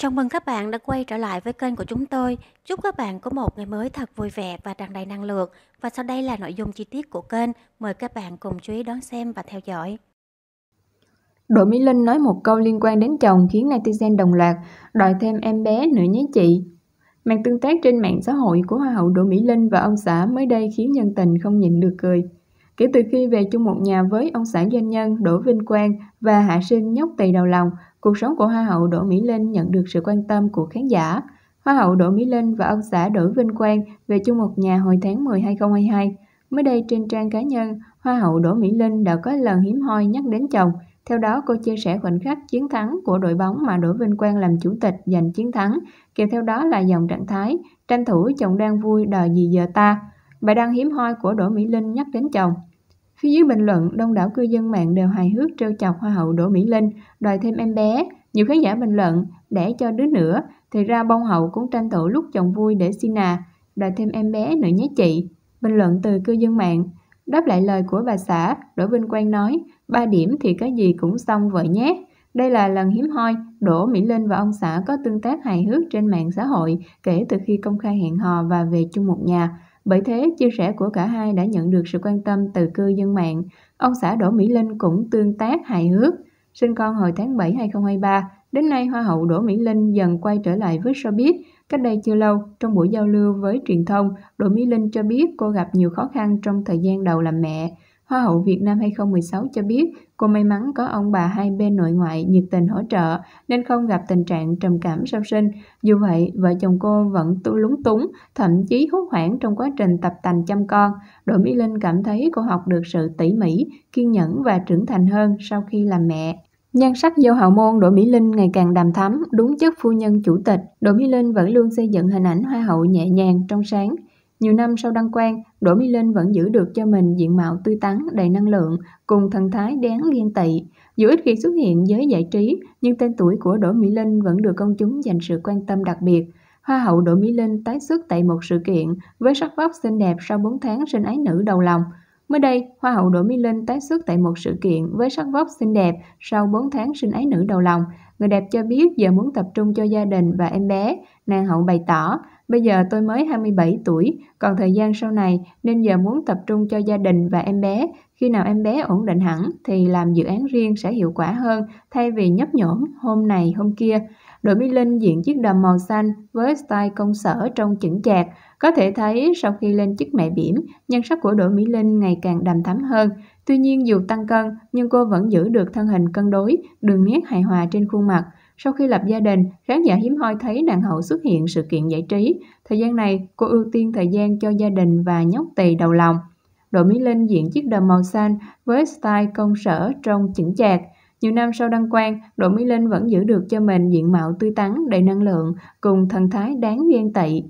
Chào mừng các bạn đã quay trở lại với kênh của chúng tôi. Chúc các bạn có một ngày mới thật vui vẻ và tràn đầy năng lượng. Và sau đây là nội dung chi tiết của kênh. Mời các bạn cùng chú ý đón xem và theo dõi. Đội Mỹ Linh nói một câu liên quan đến chồng khiến netizen đồng loạt đòi thêm em bé nữa nhé chị. Màn tương tác trên mạng xã hội của Hoa hậu Đỗ Mỹ Linh và ông xã mới đây khiến nhân tình không nhịn được cười. Kể từ khi về chung một nhà với ông xã doanh nhân Đỗ Vinh Quang và hạ sinh nhóc tỳ đầu lòng, cuộc sống của Hoa hậu Đỗ Mỹ Linh nhận được sự quan tâm của khán giả. Hoa hậu Đỗ Mỹ Linh và ông xã Đỗ Vinh Quang về chung một nhà hồi tháng 10 2022. Mới đây trên trang cá nhân, Hoa hậu Đỗ Mỹ Linh đã có lần hiếm hoi nhắc đến chồng. Theo đó, cô chia sẻ khoảnh khắc chiến thắng của đội bóng mà Đỗ Vinh Quang làm chủ tịch giành chiến thắng, kèm theo đó là dòng trạng thái, tranh thủ chồng đang vui đòi gì giờ ta. Bài đăng hiếm hoi của Đỗ Mỹ Linh nhắc đến chồng. Phía dưới bình luận, đông đảo cư dân mạng đều hài hước trêu chọc Hoa hậu Đỗ Mỹ Linh, đòi thêm em bé. Nhiều khán giả bình luận, để cho đứa nữa, thì ra bông hậu cũng tranh thủ lúc chồng vui để xin à, đòi thêm em bé nữa nhé chị. Bình luận từ cư dân mạng. Đáp lại lời của bà xã, Đỗ Vinh Quang nói, ba điểm thì cái gì cũng xong vợ nhé. Đây là lần hiếm hoi Đỗ Mỹ Linh và ông xã có tương tác hài hước trên mạng xã hội kể từ khi công khai hẹn hò và về chung một nhà. Bởi thế, chia sẻ của cả hai đã nhận được sự quan tâm từ cư dân mạng. Ông xã Đỗ Mỹ Linh cũng tương tác hài hước. Sinh con hồi tháng 7 2023, đến nay Hoa hậu Đỗ Mỹ Linh dần quay trở lại với showbiz. Cách đây chưa lâu, trong buổi giao lưu với truyền thông, Đỗ Mỹ Linh cho biết cô gặp nhiều khó khăn trong thời gian đầu làm mẹ. Hoa hậu Việt Nam 2016 cho biết cô may mắn có ông bà hai bên nội ngoại nhiệt tình hỗ trợ nên không gặp tình trạng trầm cảm sau sinh. Dù vậy, vợ chồng cô vẫn tu lúng túng, thậm chí hốt hoảng trong quá trình tập tành chăm con. Đội Mỹ Linh cảm thấy cô học được sự tỉ mỉ, kiên nhẫn và trưởng thành hơn sau khi làm mẹ. Nhan sắc dâu hậu môn đội Mỹ Linh ngày càng đàm thắm, đúng chất phu nhân chủ tịch. Đội Mỹ Linh vẫn luôn xây dựng hình ảnh hoa hậu nhẹ nhàng, trong sáng, nhiều năm sau đăng quang, Đỗ Mỹ Linh vẫn giữ được cho mình diện mạo tươi tắn, đầy năng lượng, cùng thần thái đáng ghen tị. Dù ít khi xuất hiện giới giải trí, nhưng tên tuổi của Đỗ Mỹ Linh vẫn được công chúng dành sự quan tâm đặc biệt. Hoa hậu Đỗ Mỹ Linh tái xuất tại một sự kiện với sắc vóc xinh đẹp sau 4 tháng sinh ái nữ đầu lòng – Mới đây, Hoa hậu Đỗ Mỹ Linh tái xuất tại một sự kiện với sắc vóc xinh đẹp sau 4 tháng sinh ấy nữ đầu lòng. Người đẹp cho biết giờ muốn tập trung cho gia đình và em bé. Nàng hậu bày tỏ, bây giờ tôi mới 27 tuổi, còn thời gian sau này nên giờ muốn tập trung cho gia đình và em bé. Khi nào em bé ổn định hẳn thì làm dự án riêng sẽ hiệu quả hơn thay vì nhấp nhổm hôm này hôm kia. Đội Mỹ Linh diện chiếc đầm màu xanh với style công sở trong chỉnh chạc. Có thể thấy sau khi lên chức mẹ bỉm, nhan sắc của đội Mỹ Linh ngày càng đầm thắm hơn. Tuy nhiên dù tăng cân nhưng cô vẫn giữ được thân hình cân đối, đường nét hài hòa trên khuôn mặt. Sau khi lập gia đình, khán giả hiếm hoi thấy nàng hậu xuất hiện sự kiện giải trí. Thời gian này, cô ưu tiên thời gian cho gia đình và nhóc tỳ đầu lòng. Đội Mỹ Linh diện chiếc đầm màu xanh với style công sở trong chỉnh chạc. Nhiều năm sau đăng quang, Đỗ Mỹ Linh vẫn giữ được cho mình diện mạo tươi tắn, đầy năng lượng, cùng thần thái đáng ghen tị.